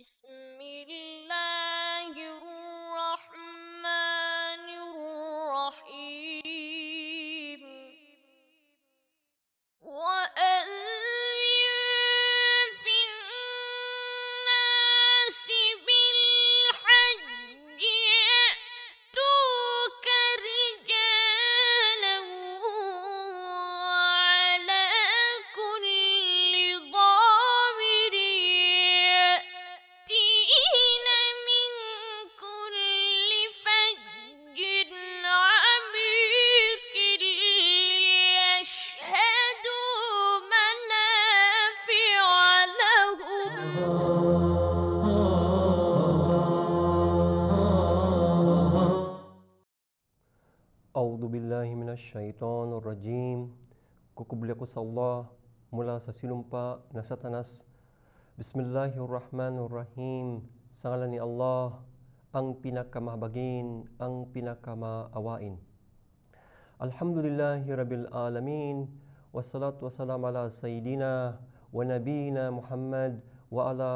بسم الله الشيطان الرجيم كقبل قص الله ملا سسلمبا nasatanas Bismillahirrahmanirrahim sa ngalan ni Allah ang pinakamahbagin ang pinakamaawain Alhamdulillahi Rabbil Alamin Wassalatu wassalamu ala Sayyidina wa Nabina Muhammad وعلى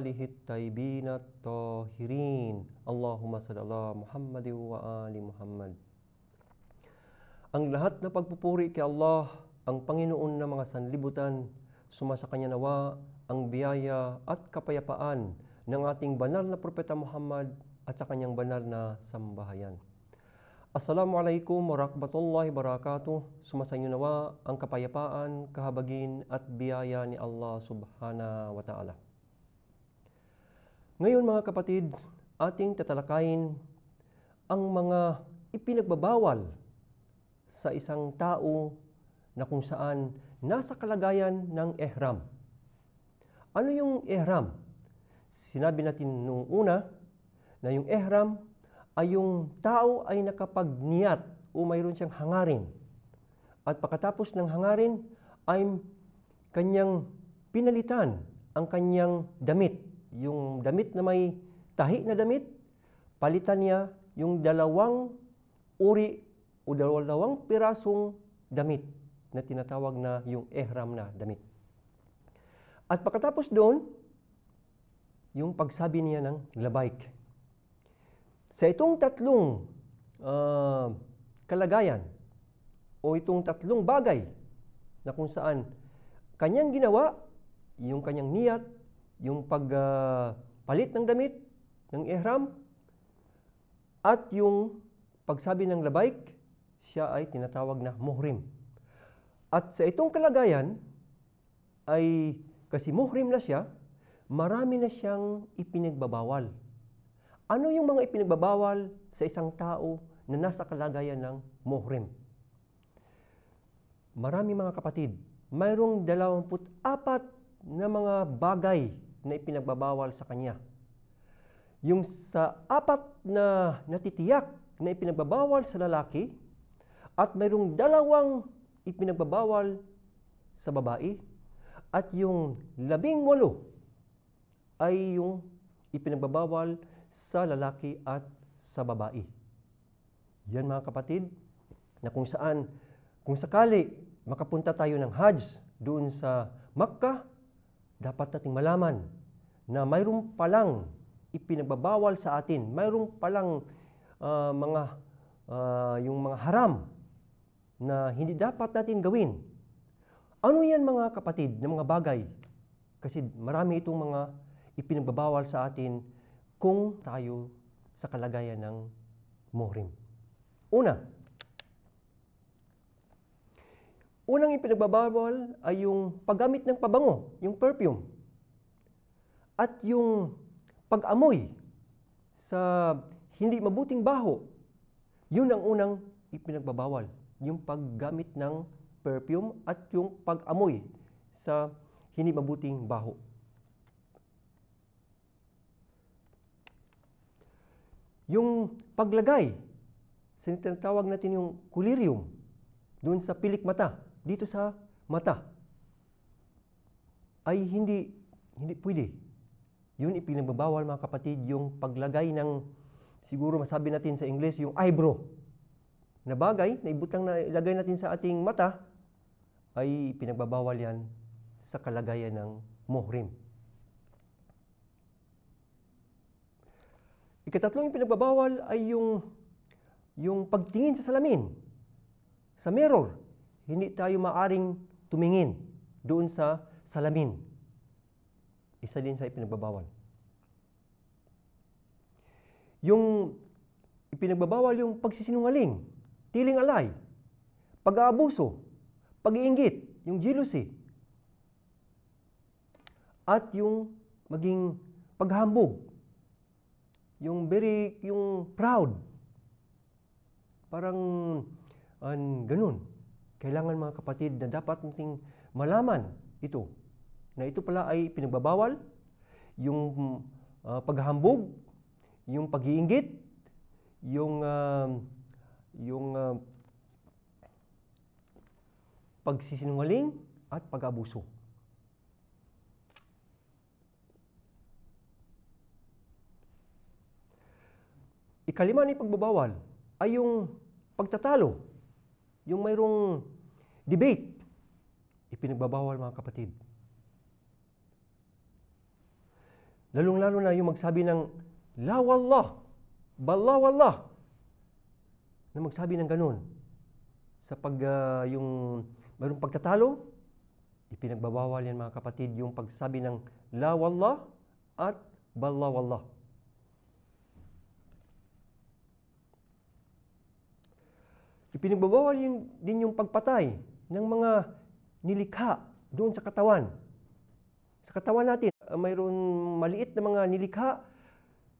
آله الطيبين الطاهرين اللهم صل على محمد وآل محمد Ang lahat na pagpupuri kay Allah, ang Panginoon ng mga sanlibutan, sumasa kanya nawa ang biyaya at kapayapaan ng ating banal na propeta Muhammad at sa kanyang banal na sambahayan. Assalamualaikum warahmatullahi wabarakatuh. Sumasanyo nawa ang kapayapaan, kahabagin at biyaya ni Allah subhanahu wa ta'ala. Ngayon mga kapatid, ating tatalakayin ang mga ipinagbabawal sa isang tao na kung saan nasa kalagayan ng ihram. Ano yung ihram? Sinabi natin nung una na yung ihram ay yung tao ay nakapagniyat o mayroon siyang hangarin. At pagkatapos ng hangarin ay kanyang pinalitan ang kanyang damit. Yung damit na may tahi na damit, palitan niya yung dalawang uri o dalawang pirasong damit na tinatawag na yung ihram na damit. At pagkatapos doon, yung pagsabi niya ng labaik. Sa itong tatlong uh, kalagayan o itong tatlong bagay na kung saan kanyang ginawa, yung kanyang niyat, yung pagpalit ah, uh, ng damit, ng ihram, at yung pagsabi ng labaik, siya ay tinatawag na muhrim. At sa itong kalagayan, ay kasi muhrim na siya, marami na siyang ipinagbabawal. Ano yung mga ipinagbabawal sa isang tao na nasa kalagayan ng muhrim? Marami mga kapatid, mayroong 24 na mga bagay na ipinagbabawal sa kanya. Yung sa apat na natitiyak na ipinagbabawal sa lalaki, at mayroong dalawang ipinagbabawal sa babae at yung labing walo ay yung ipinagbabawal sa lalaki at sa babae. Yan mga kapatid, na kung saan, kung sakali makapunta tayo ng Hajj doon sa Makkah, dapat nating malaman na mayroon palang ipinagbabawal sa atin, mayroon palang uh, mga uh, yung mga haram na hindi dapat natin gawin. Ano yan mga kapatid na mga bagay? Kasi marami itong mga ipinagbabawal sa atin kung tayo sa kalagayan ng morim. Una, unang ipinagbabawal ay yung paggamit ng pabango, yung perfume. At yung pag-amoy sa hindi mabuting baho, yun ang unang ipinagbabawal yung paggamit ng perfume at yung pag-amoy sa hindi mabuting baho. Yung paglagay, sinatawag natin yung collyrium, doon sa pilik mata, dito sa mata, ay hindi, hindi pwede. Yun ipinagbabawal mga kapatid, yung paglagay ng, siguro masabi natin sa English, yung eyebrow na bagay na ibutang na ilagay natin sa ating mata ay pinagbabawal yan sa kalagayan ng muhrim. Ikatatlong yung pinagbabawal ay yung, yung pagtingin sa salamin, sa mirror. Hindi tayo maaring tumingin doon sa salamin. Isa din sa ipinagbabawal. Yung ipinagbabawal yung pagsisinungaling tiling alay, pag-aabuso, pag iingit yung jealousy, at yung maging paghambog, yung very, yung proud, parang an, ganun. Kailangan mga kapatid na dapat nating malaman ito, na ito pala ay pinagbabawal, yung uh, paghambog, yung pag iingit yung uh, yung uh, pagsisinungaling at pag-abuso. Ikalima ni pagbabawal ay yung pagtatalo, yung mayroong debate. Ipinagbabawal mga kapatid. Lalong-lalo na yung magsabi ng La wallah, balla wallah na magsabi ng ganun. Sa pag, uh, yung, mayroong pagtatalo, ipinagbabawal yan mga kapatid, yung pagsabi ng la wallah at balla wallah. Ipinagbabawal yun, din yung pagpatay ng mga nilikha doon sa katawan. Sa katawan natin, ah, mayroon maliit na mga nilikha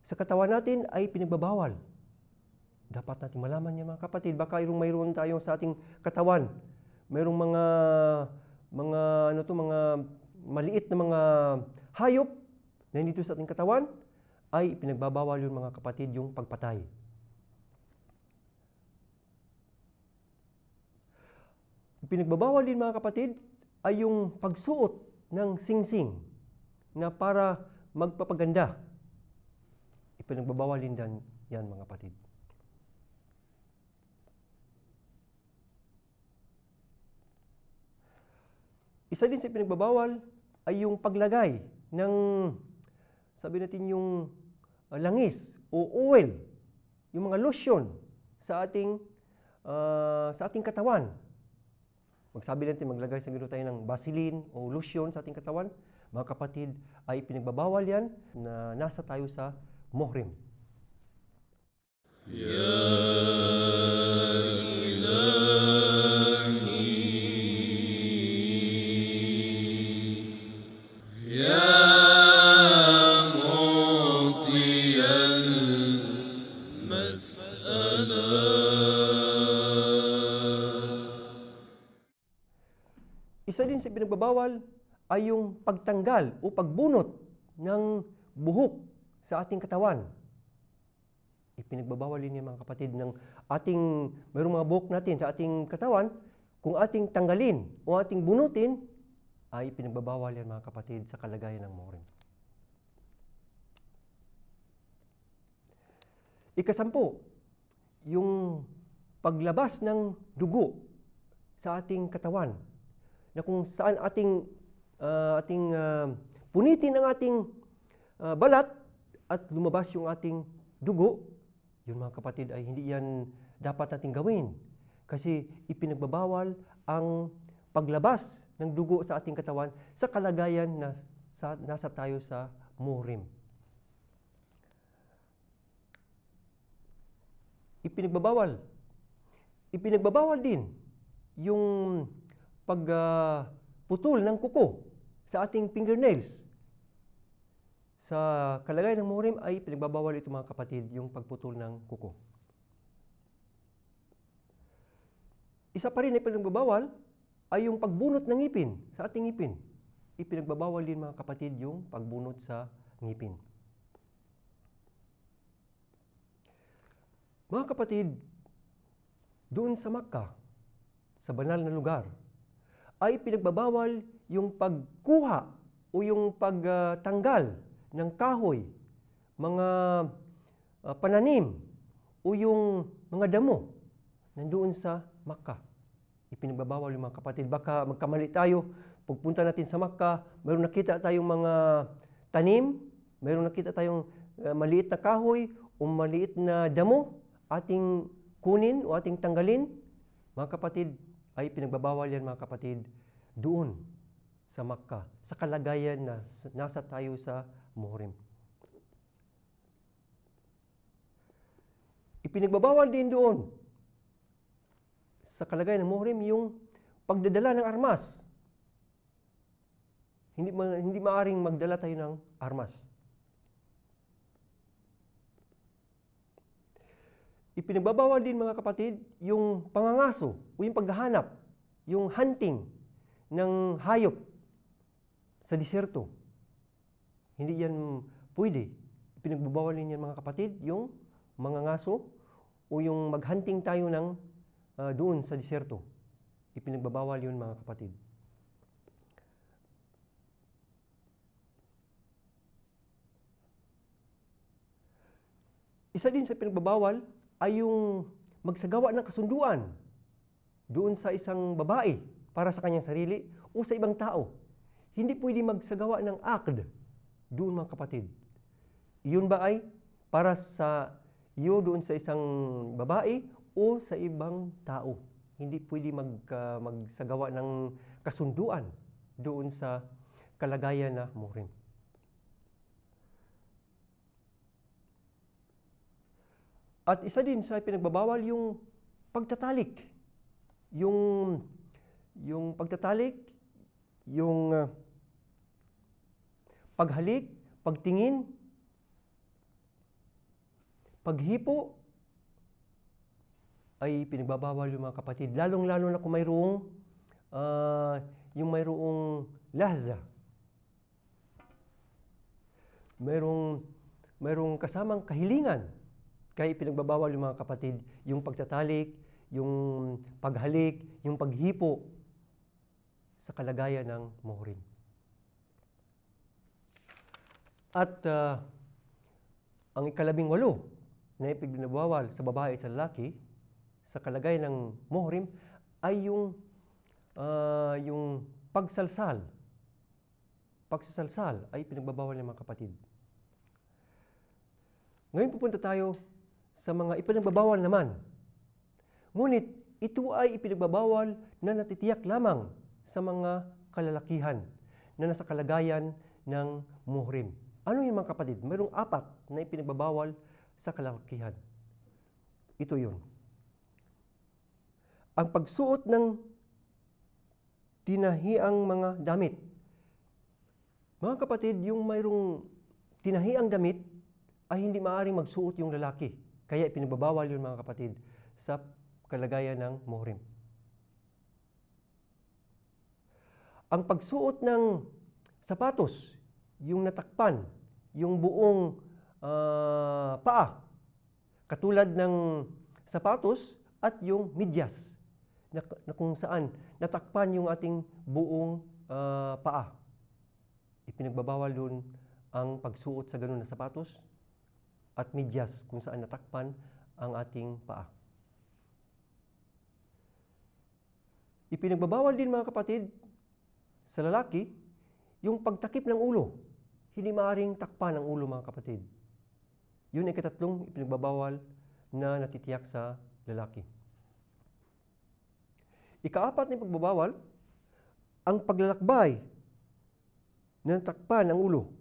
sa katawan natin ay pinagbabawal. Dapat natin malaman niya mga kapatid, baka irong mayroon tayo sa ating katawan. Mayroong mga mga ano to, mga maliit na mga hayop na nandito sa ating katawan ay pinagbabawal yung mga kapatid yung pagpatay. Pinagbabawal din mga kapatid ay yung pagsuot ng singsing na para magpapaganda. Ipinagbabawal din yan mga kapatid. Isa din sa pinagbabawal ay yung paglagay ng, sabi natin yung uh, langis o oil, yung mga lotion sa ating uh, sa ating katawan. Magsabi natin maglagay sa ganoon tayo ng vaseline o lotion sa ating katawan. Mga kapatid, ay pinagbabawal yan na nasa tayo sa mohrim. Yeah. isa din sa pinagbabawal ay yung pagtanggal o pagbunot ng buhok sa ating katawan. Ipinagbabawal din yung mga kapatid ng ating, mayroong mga buhok natin sa ating katawan, kung ating tanggalin o ating bunutin, ay pinagbabawal yan mga kapatid sa kalagayan ng morin. Ikasampu, yung paglabas ng dugo sa ating katawan na kung saan ating uh, ating uh, punitin ang ating uh, balat at lumabas yung ating dugo, yun mga kapatid ay hindi yan dapat nating gawin kasi ipinagbabawal ang paglabas ng dugo sa ating katawan sa kalagayan na sa, nasa tayo sa murim. Ipinagbabawal. Ipinagbabawal din yung pagputol ah, uh, ng kuko sa ating fingernails. Sa kalagay ng murim ay pinagbabawal ito mga kapatid, yung pagputol ng kuko. Isa pa rin ay pinagbabawal ay yung pagbunot ng ngipin sa ating ngipin. Ipinagbabawal din mga kapatid yung pagbunot sa ngipin. Mga kapatid, doon sa Makkah, sa banal na lugar, ay pinagbabawal yung pagkuha o yung pagtanggal ng kahoy, mga ah, pananim o yung mga damo nandoon sa Makkah. Ipinagbabawal yung mga kapatid. Baka magkamali tayo. Pagpunta natin sa Makkah, mayroon nakita tayong mga tanim, mayroon nakita tayong ah, maliit na kahoy o maliit na damo ating kunin o ating tanggalin. Mga kapatid, ay pinagbabawal yan mga kapatid doon sa Makkah, sa kalagayan na nasa tayo sa Morim. Ipinagbabawal din doon sa kalagayan ng Morim yung pagdadala ng armas. Hindi, ma- hindi maaring magdala tayo ng armas. ipinagbabawal din mga kapatid yung pangangaso o yung paghahanap, yung hunting ng hayop sa disyerto. Hindi yan pwede. Ipinagbabawal din yan mga kapatid yung mangangaso o yung maghunting tayo ng uh, doon sa disyerto. Ipinagbabawal yun mga kapatid. Isa din sa pinagbabawal ay yung magsagawa ng kasunduan doon sa isang babae para sa kanyang sarili o sa ibang tao. Hindi pwede magsagawa ng akd doon mga kapatid. Iyon ba ay para sa iyo doon sa isang babae o sa ibang tao. Hindi pwede mag, uh, magsagawa ng kasunduan doon sa kalagayan na murim. At isa din sa pinagbabawal yung pagtatalik. Yung, yung pagtatalik, yung ah, paghalik, pagtingin, paghipo, ay pinagbabawal yung mga kapatid. Lalong-lalo na kung mayroong uh, yung mayroong lahza. Mayroong, mayroong kasamang kahilingan kaya pinagbabawal yung mga kapatid, yung pagtatalik, yung paghalik, yung paghipo sa kalagayan ng mohorin. At uh, ang ikalabing walo na ipinagbabawal sa babae at sa lalaki sa kalagayan ng mohorim ay yung uh, yung pagsalsal. Pagsasalsal ay pinagbabawal ng mga kapatid. Ngayon pupunta tayo sa mga ipinagbabawal naman. Ngunit ito ay ipinagbabawal na natitiyak lamang sa mga kalalakihan na nasa kalagayan ng muhrim. Ano yun mga kapatid? Mayroong apat na ipinagbabawal sa kalalakihan. Ito yun. Ang pagsuot ng tinahiang mga damit. Mga kapatid, yung mayroong tinahiang damit ay hindi maaaring magsuot yung lalaki kaya pinagbabawal yun mga kapatid sa kalagayan ng muhrim. Ang pagsuot ng sapatos, yung natakpan, yung buong uh, paa, katulad ng sapatos at yung midyas na, na kung saan natakpan yung ating buong uh, paa. Ipinagbabawal doon ang pagsuot sa ganun na sapatos at medyas kung saan natakpan ang ating paa. Ipinagbabawal din mga kapatid sa lalaki yung pagtakip ng ulo. Hindi maaring takpan ang ulo mga kapatid. Yun ay katatlong ipinagbabawal na natitiyak sa lalaki. Ikaapat na ipagbabawal, ang paglalakbay na natakpan ang ulo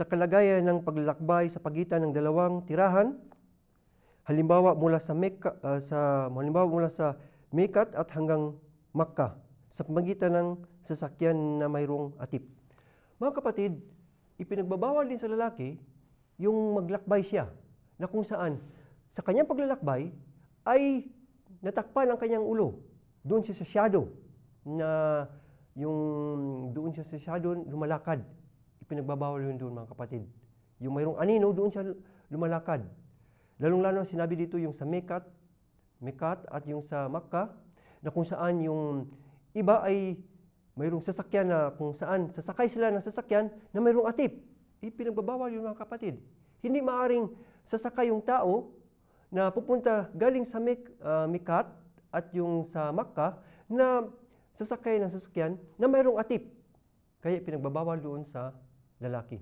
sa kalagayan ng paglalakbay sa pagitan ng dalawang tirahan. Halimbawa mula sa Mecca, uh, ah, sa halimbawa mula sa Mekat at hanggang Makkah sa pamagitan ng sasakyan na mayroong atip. Mga kapatid, ipinagbabawal din sa lalaki yung maglakbay siya na kung saan sa kanyang paglalakbay ay natakpan ang kanyang ulo. Doon siya sa shadow na yung doon siya sa shadow lumalakad pinagbabawal yun doon mga kapatid. Yung mayroong anino, doon siya lumalakad. Lalong-lalo sinabi dito yung sa Mekat, Mekat at yung sa Makkah, na kung saan yung iba ay mayroong sasakyan na kung saan sasakay sila ng sasakyan na mayroong atip. Ipinagbabawal eh, yun mga kapatid. Hindi maaring sasakay yung tao na pupunta galing sa Mek, uh, Mekat at yung sa Makkah na sasakay ng sasakyan na mayroong atip. Kaya pinagbabawal doon sa lalaki.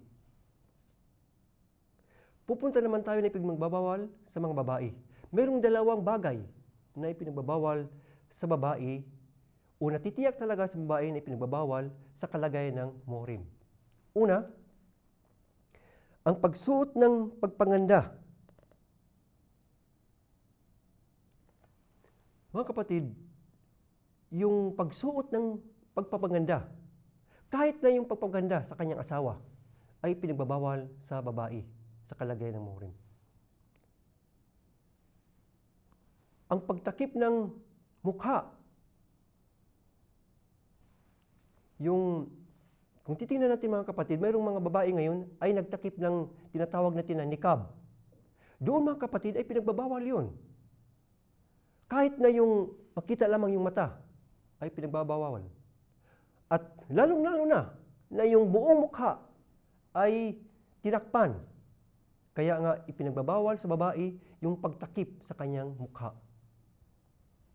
Pupunta naman tayo na ipinagbabawal sa mga babae. Merong dalawang bagay na ipinagbabawal sa babae o natitiyak talaga sa babae na ipinagbabawal sa kalagayan ng morim. Una, ang pagsuot ng pagpanganda. Mga kapatid, yung pagsuot ng pagpapaganda kahit na yung pagpaganda sa kanyang asawa ay pinagbabawal sa babae sa kalagayan ng Morim. Ang pagtakip ng mukha, yung, kung titingnan natin mga kapatid, mayroong mga babae ngayon ay nagtakip ng tinatawag natin na nikab. Doon mga kapatid ay pinagbabawal yun. Kahit na yung makita lamang yung mata ay pinagbabawal. At lalong-lalo na na yung buong mukha ay tinakpan. Kaya nga ipinagbabawal sa babae yung pagtakip sa kanyang mukha.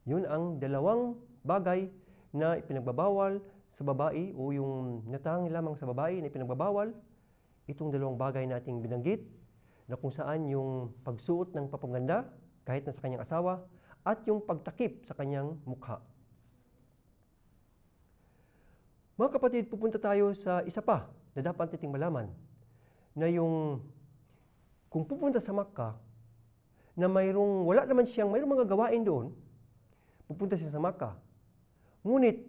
Yun ang dalawang bagay na ipinagbabawal sa babae o yung natangi lamang sa babae na ipinagbabawal. Itong dalawang bagay na ating binanggit na kung saan yung pagsuot ng papaganda kahit na sa kanyang asawa at yung pagtakip sa kanyang mukha. Mga kapatid, pupunta tayo sa isa pa na dapat nating malaman na yung kung pupunta sa Makkah na mayroong, wala naman siyang, mayroong mga gawain doon, pupunta siya sa Makkah. Ngunit,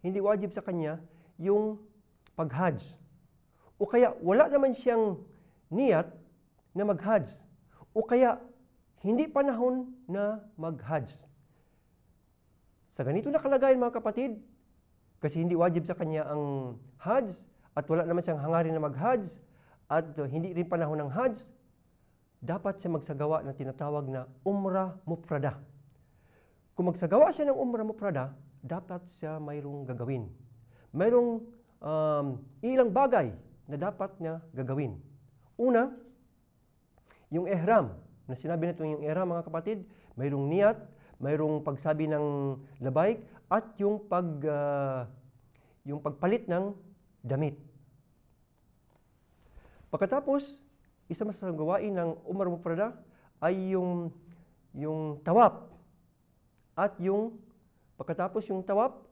hindi wajib sa kanya yung pag-hajj. O kaya, wala naman siyang niyat na mag-hajj. O kaya, hindi panahon na mag-hajj. Sa ganito na kalagayan mga kapatid, kasi hindi wajib sa kanya ang Hajj at wala naman siyang hangarin na mag-Hajj at uh, hindi rin panahon ng Hajj, dapat siya magsagawa ng tinatawag na Umrah Muprada. Kung magsagawa siya ng Umrah Muprada, dapat siya mayroong gagawin. Mayroong um, ilang bagay na dapat niya gagawin. Una, yung ihram. Na sinabi nito yung ihram mga kapatid, mayroong niyat, mayroong pagsabi ng labayk at yung pag uh, yung pagpalit ng damit. Pagkatapos, isa mas sa gawain ng Umar Muprada ay yung, yung tawap. At yung, pagkatapos yung tawap,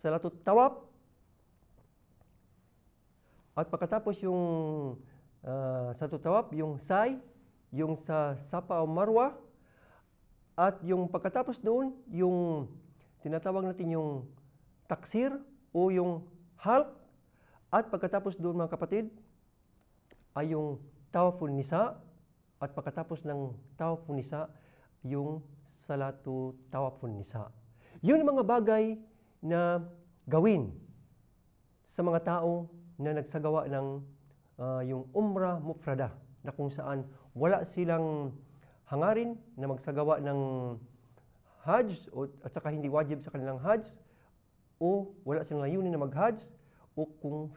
salatut tawap. At pagkatapos yung uh, salatut tawap, yung say, yung sa sapa o marwa. At yung pagkatapos doon, yung tinatawag natin yung taksir o yung halk. At pagkatapos doon mga kapatid, ay yung tawaful nisa at pagkatapos ng tawaful nisa, yung salatu tawaful nisa. Yun ang mga bagay na gawin sa mga tao na nagsagawa ng uh, yung umrah mufrada na kung saan wala silang hangarin na magsagawa ng hajj o, at saka hindi wajib sa kanilang hajj o wala silang layunin na mag-Hajj o kung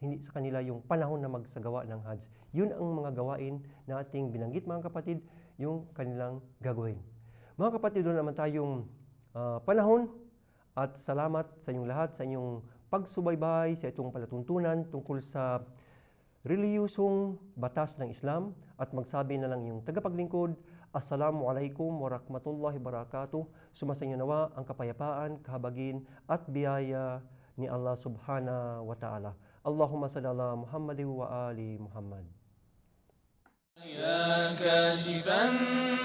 hindi sa kanila yung panahon na magsagawa ng Hajj. Yun ang mga gawain na ating binanggit mga kapatid, yung kanilang gagawin. Mga kapatid, doon naman tayong uh, panahon at salamat sa inyong lahat, sa inyong pagsubaybay sa itong palatuntunan tungkol sa reliyosong batas ng Islam at magsabi na lang yung tagapaglingkod Assalamualaikum warahmatullahi wabarakatuh. Sumasanyo nawa ang kapayapaan, kahabagin at biyaya ni Allah subhanahu wa ta'ala. Allahumma salli ala Muhammad wa ali Muhammad. Ya kashifan